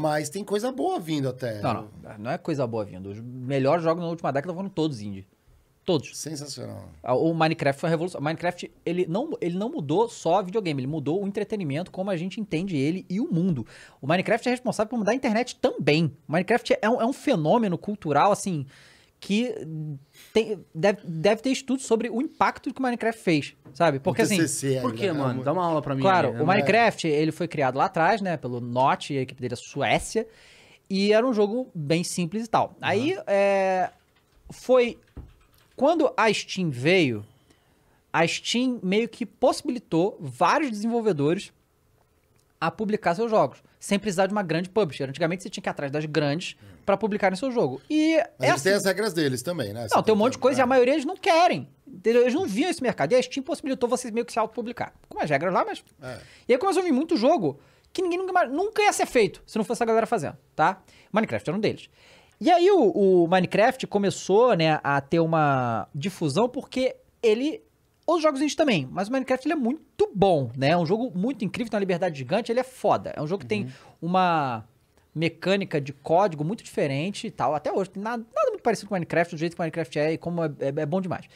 Mas tem coisa boa vindo até. Não, não. Não é coisa boa vindo. Os melhores jogos na última década foram todos indie. Todos. Sensacional. Ah, o Minecraft foi uma revolução. O Minecraft, ele não, ele não mudou só videogame, ele mudou o entretenimento, como a gente entende ele e o mundo. O Minecraft é responsável por mudar a internet também. O Minecraft é um, é um fenômeno cultural, assim, que tem, deve, deve ter estudo sobre o impacto que o Minecraft fez, sabe? Porque assim... por que, né? mano? Dá uma aula pra mim. Claro, aí, né? o Minecraft, ele foi criado lá atrás, né? Pelo Not e a equipe dele, a é Suécia. E era um jogo bem simples e tal. Uhum. Aí, é, foi... Quando a Steam veio, a Steam meio que possibilitou vários desenvolvedores a publicar seus jogos, sem precisar de uma grande publisher. Antigamente você tinha que ir atrás das grandes uhum para publicar em seu jogo. E Mas é tem assim. as regras deles também, né? Não, Você tem um monte de coisa é. e a é. maioria eles não querem. Eles não viam esse mercado. E a Steam possibilitou vocês meio que se autopublicar. Com as regras lá, mas. É. E aí começou a vir muito jogo que ninguém nunca, nunca ia ser feito se não fosse a galera fazendo, tá? Minecraft era um deles. E aí o, o Minecraft começou, né, a ter uma difusão porque ele os jogos gente também, mas o Minecraft ele é muito bom, né? É um jogo muito incrível, tem uma liberdade gigante, ele é foda. É um jogo que uhum. tem uma mecânica de código muito diferente e tal. Até hoje, nada, nada muito parecido com Minecraft, do jeito que Minecraft é e como é, é, é bom demais.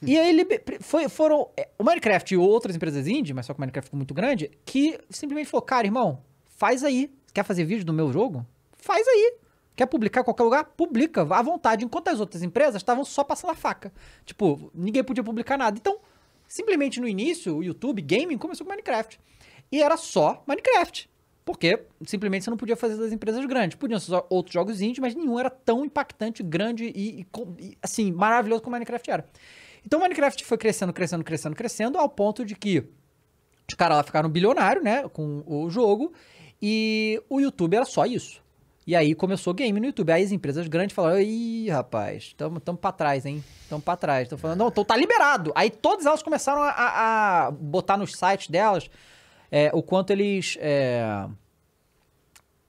E aí ele foi, foram é, o Minecraft e outras empresas indie, mas só que o Minecraft ficou muito grande, que simplesmente falou, cara, irmão, faz aí. Quer fazer vídeo do meu jogo? Faz aí. Quer publicar em qualquer lugar? Publica, à vontade. Enquanto as outras empresas estavam só passando a faca. Tipo, ninguém podia publicar nada. Então, simplesmente no início, o YouTube Gaming começou com Minecraft. E era só Minecraft. Porque simplesmente você não podia fazer das empresas grandes. Podiam ser outros jogos indie, mas nenhum era tão impactante, grande e, e assim, maravilhoso como Minecraft era. Então Minecraft foi crescendo, crescendo, crescendo, crescendo, ao ponto de que os caras lá ficaram bilionários, né, com o jogo, e o YouTube era só isso. E aí começou game no YouTube. Aí as empresas grandes falaram: ih, rapaz, tamo, tamo pra trás, hein? Tamo pra trás. Estão falando, não, então tá liberado. Aí todas elas começaram a, a botar nos sites delas é, o quanto eles. É,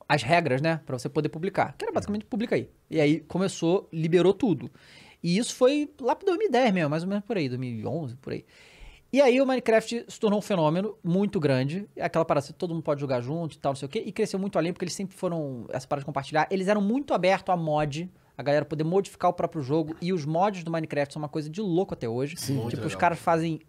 as regras, né? Pra você poder publicar. Que era basicamente publica aí. E aí começou, liberou tudo. E isso foi lá para 2010 mesmo, mais ou menos por aí, 2011, por aí. E aí o Minecraft se tornou um fenômeno muito grande. É aquela parada todo mundo pode jogar junto e tal, não sei o quê. E cresceu muito além, porque eles sempre foram. Essa parada de compartilhar. Eles eram muito abertos a mod. A galera poder modificar o próprio jogo. E os mods do Minecraft são uma coisa de louco até hoje. Sim, tipo, os caras fazem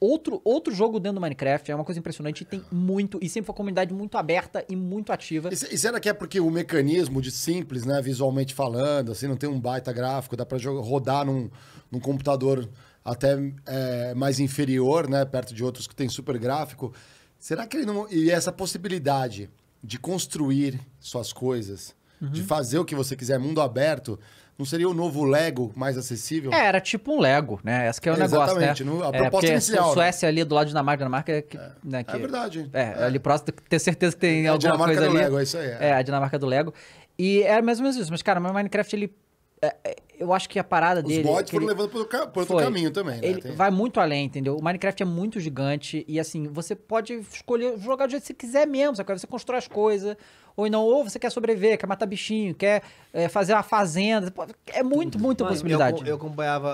outro, outro jogo dentro do Minecraft. É uma coisa impressionante. E tem muito. E sempre foi uma comunidade muito aberta e muito ativa. E, e será que é porque o mecanismo de simples, né? Visualmente falando, assim, não tem um baita gráfico, dá pra jogar, rodar num, num computador até é, mais inferior, né? Perto de outros que tem super gráfico. Será que ele não. E essa possibilidade de construir suas coisas, uhum. de fazer o que você quiser, mundo aberto. Não seria o novo Lego mais acessível? É, era tipo um Lego, né? Esse que é o é, negócio, né? Exatamente, a é, proposta né? é, inicial. Suécia ali do lado de Dinamarca, Dinamarca é, que, é, né, é que, é verdade. É, é, ali próximo, ter certeza que tem é, alguma coisa ali. A Dinamarca do Lego, é isso aí. É. a Dinamarca do Lego. E era mais ou menos isso. Mas, cara, meu Minecraft, ele eu acho que a parada Os dele. É Os mods foram ele... levando por outro, caminho também, né? Ele Tem... vai muito além, entendeu? O Minecraft é muito gigante e assim, você pode escolher jogar do jeito que você quiser mesmo, sabe? Você constrói as coisas, ou não, ou você quer sobreviver, quer matar bichinho, quer é, fazer uma fazenda. É muito, muita possibilidade. Eu, eu acompanhava.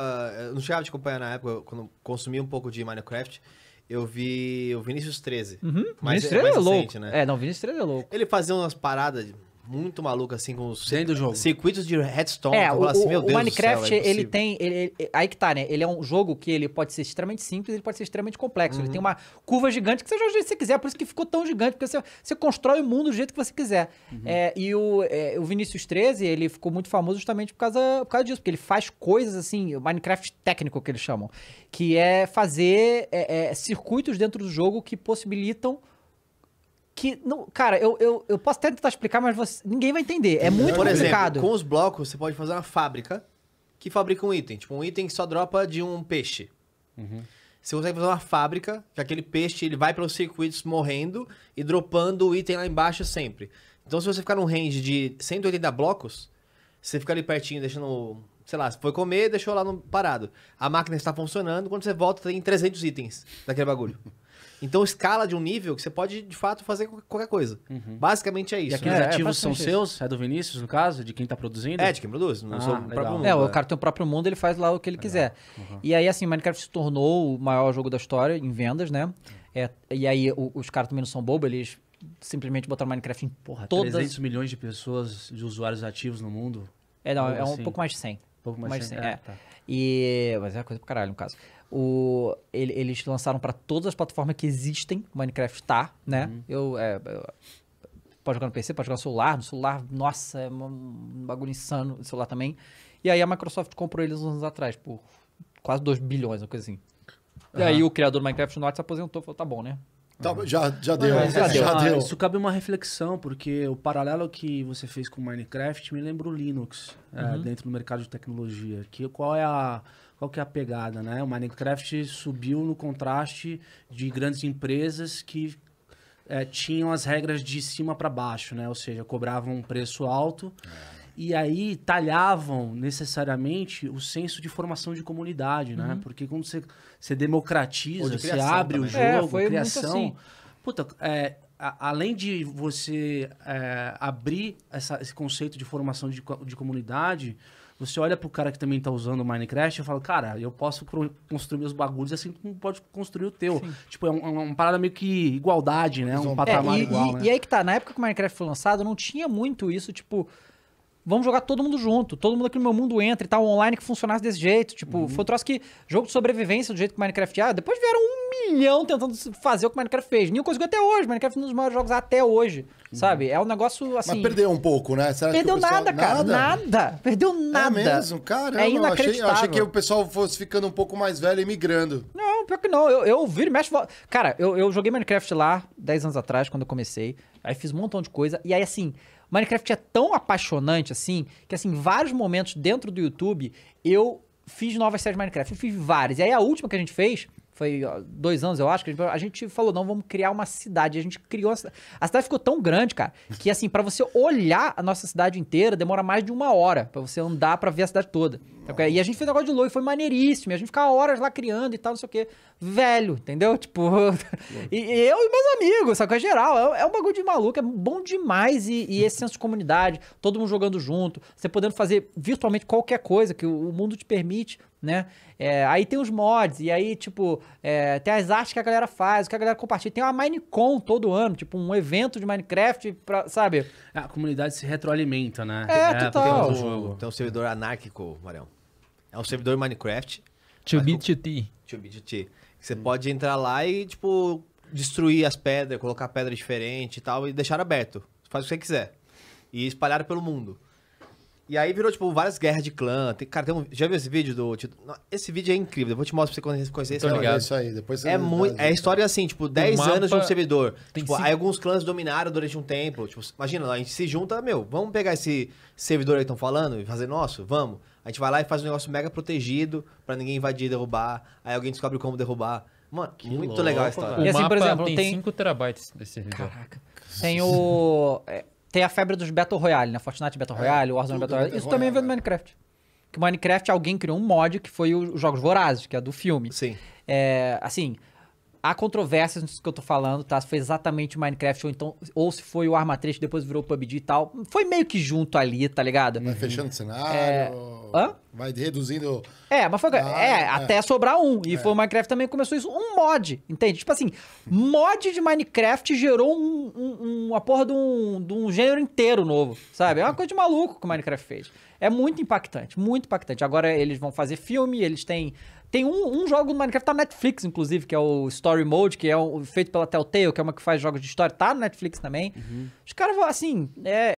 Eu não chegava de acompanhar na época, quando consumia um pouco de Minecraft eu vi o Vinícius 13. Uhum. Mas, Vinícius 13 é, é louco. Recente, né? É, não, Vinícius 13 é louco. Ele fazia umas paradas muito maluco, assim, com os do jogo. circuitos de redstone. É, o, assim, o, o Minecraft, céu, é ele tem. Ele, ele, aí que tá, né? Ele é um jogo que ele pode ser extremamente simples, ele pode ser extremamente complexo. Uhum. Ele tem uma curva gigante que você joga se que você quiser, por isso que ficou tão gigante, porque você, você constrói o mundo do jeito que você quiser. Uhum. É, e o, é, o Vinícius 13, ele ficou muito famoso justamente por causa, por causa disso, porque ele faz coisas assim, o Minecraft técnico que eles chamam, que é fazer é, é, circuitos dentro do jogo que possibilitam que não, cara, eu, eu, eu posso até tentar explicar, mas você, ninguém vai entender. É muito Por complicado. Exemplo, com os blocos, você pode fazer uma fábrica que fabrica um item. Tipo, um item que só dropa de um peixe. Uhum. Você consegue fazer uma fábrica que aquele peixe ele vai pelos circuitos morrendo e dropando o item lá embaixo sempre. Então, se você ficar num range de 180 blocos, você fica ali pertinho, deixando. Sei lá, foi comer, deixou lá no, parado. A máquina está funcionando, quando você volta, tem 300 itens daquele bagulho. Então escala de um nível que você pode, de fato, fazer qualquer coisa. Uhum. Basicamente é isso. E aqueles é é, é ativos é, são seus? É do Vinícius, no caso? De quem tá produzindo? É, de quem produz. Não ah, sou próprio mundo, é, o cara tem o próprio mundo, ele faz lá o que ele quiser. Uhum. E aí, assim, Minecraft se tornou o maior jogo da história em vendas, né? É, e aí o, os caras também não são bobos, eles simplesmente botaram Minecraft em porra, ah, todas... 300 milhões de pessoas, de usuários ativos no mundo. É, não, é um assim? pouco mais de 100. Pouco mais, mais 100, é. é tá. E, mas é uma coisa pro caralho, no caso. O, ele, eles lançaram para todas as plataformas que existem, Minecraft tá, né? Uhum. Eu, é, eu, é, pode jogar no PC, pode jogar no celular, no celular, nossa, é um bagulho insano, no celular também. E aí a Microsoft comprou eles uns anos atrás, por quase 2 bilhões, uma coisa assim. Uhum. E aí o criador do Minecraft Norte se aposentou, falou, tá bom, né? Tá, uhum. já, já deu. Mas, é já, já assim, deu. Isso cabe uma reflexão, porque o paralelo que você fez com o Minecraft me lembra o Linux é, uhum. é, dentro do mercado de tecnologia. Que, qual é a qual que é a pegada, né? O Minecraft subiu no contraste de grandes empresas que é, tinham as regras de cima para baixo, né? Ou seja, cobravam um preço alto. É. E aí talhavam necessariamente o senso de formação de comunidade, né? Uhum. Porque quando você, você democratiza, você abre também. o é, jogo, é, criação. Assim. Puta, é, a, além de você é, abrir essa, esse conceito de formação de, de comunidade, você olha pro cara que também tá usando o Minecraft e fala, cara, eu posso construir meus bagulhos assim como pode construir o teu. Sim. Tipo, é um, é uma parada meio que igualdade, né? Um patamar é, e, igual. E, né? e aí que tá, na época que o Minecraft foi lançado, não tinha muito isso, tipo vamos jogar todo mundo junto, todo mundo aqui no meu mundo entra e tal, online que funcionasse desse jeito. Tipo, uhum. foi um troço que. Jogo de sobrevivência do jeito que Minecraft ah, depois vieram um milhão tentando fazer o que Minecraft fez. Ninguém conseguiu até hoje. Minecraft é um dos maiores jogos até hoje. Uhum. Sabe? É um negócio assim. Mas perdeu um pouco, né? Será perdeu pessoal... nada, cara. Nada? nada. Perdeu é nada. É mesmo, cara. É inacreditável. Eu achei, achei, que o pessoal fosse ficando um pouco mais velho e migrando. Não, pior que não. Eu, eu viro e mexo. Cara, eu, eu joguei Minecraft lá 10 anos atrás, quando eu comecei. Aí fiz um montão de coisa. E aí, assim, Minecraft é tão apaixonante assim, que assim, vários momentos dentro do YouTube eu fiz novas séries de Minecraft. Eu fiz várias. E aí a última que a gente fez foi dois anos, eu acho, que a gente falou, não, vamos criar uma cidade. A gente criou a cidade. A cidade ficou tão grande, cara, que assim, para você olhar a nossa cidade inteira, demora mais de uma hora para você andar para ver a cidade toda. Tá e a gente fez um negócio de louco, foi maneiríssimo. a gente ficava horas lá criando e tal, não sei o quê. Velho, entendeu? Tipo. e, eu e meus amigos, que É geral. É, é, um bagulho de maluco, é bom demais. E, e, esse senso de comunidade, todo mundo jogando junto, você podendo fazer virtualmente qualquer coisa que o, mundo te permite, né? É, aí tem os mods, e aí, tipo, é, tem as artes que a galera faz, o que a galera compartilha. Tem uma Minecon todo ano, tipo, um evento de Minecraft, pra, sabe? É, a comunidade se retroalimenta, né? É, é total. Tem um servidor anárquico, Marião. É um servidor Minecraft. 2B2T. 2 t Você hum. pode entrar lá e, tipo, destruir as pedras, colocar pedra diferente e tal, e deixar aberto. Faz o que você quiser. E espalhar pelo mundo. E aí virou, tipo, várias guerras de clã. Tem, cara, tem um, já viu esse vídeo do. Tipo, esse vídeo é incrível. eu vou te mostrar pra você quando conhecer esse ligado. Isso aí, depois é muito. É história assim, tipo, 10 anos de um servidor. Tipo, cinco... aí alguns clãs dominaram durante um tempo. Tipo, imagina, a gente se junta, meu, vamos pegar esse servidor aí que estão falando e fazer nosso? Vamos. A gente vai lá e faz um negócio mega protegido para ninguém invadir, e derrubar. Aí alguém descobre como derrubar. Mano, que muito louco, legal a história. E assim, por exemplo, tem, tem 5 terabytes desse servidor. Caraca. Tem o é, tem a febre dos Battle Royale, né? Fortnite Battle é, Royale, é, Warzone Battle Royale. Isso Royale, também vendo do né? Minecraft. Que Minecraft, alguém criou um mod que foi os Jogos Vorazes, que é do filme. Sim. É, assim, Há controvérsias nisso que eu tô falando, tá? Se foi exatamente o Minecraft ou então ou se foi o Arma 3 que depois virou o PUBG e tal. Foi meio que junto ali, tá ligado? Vai fechando o cenário. É... Hã? Vai reduzindo. É, mas foi. Ah, é, é, até sobrar um. E é. foi o Minecraft também começou isso. Um mod, entende? Tipo assim, mod de Minecraft gerou um, um, uma porra de um, de um gênero inteiro novo, sabe? É uma coisa de maluco que o Minecraft fez. É muito impactante, muito impactante. Agora eles vão fazer filme, eles têm tem um, um jogo do Minecraft, tá na Netflix, inclusive, que é o Story Mode, que é um, feito pela Telltale, que é uma que faz jogos de história, tá no Netflix também. Uhum. Os caras, assim, é,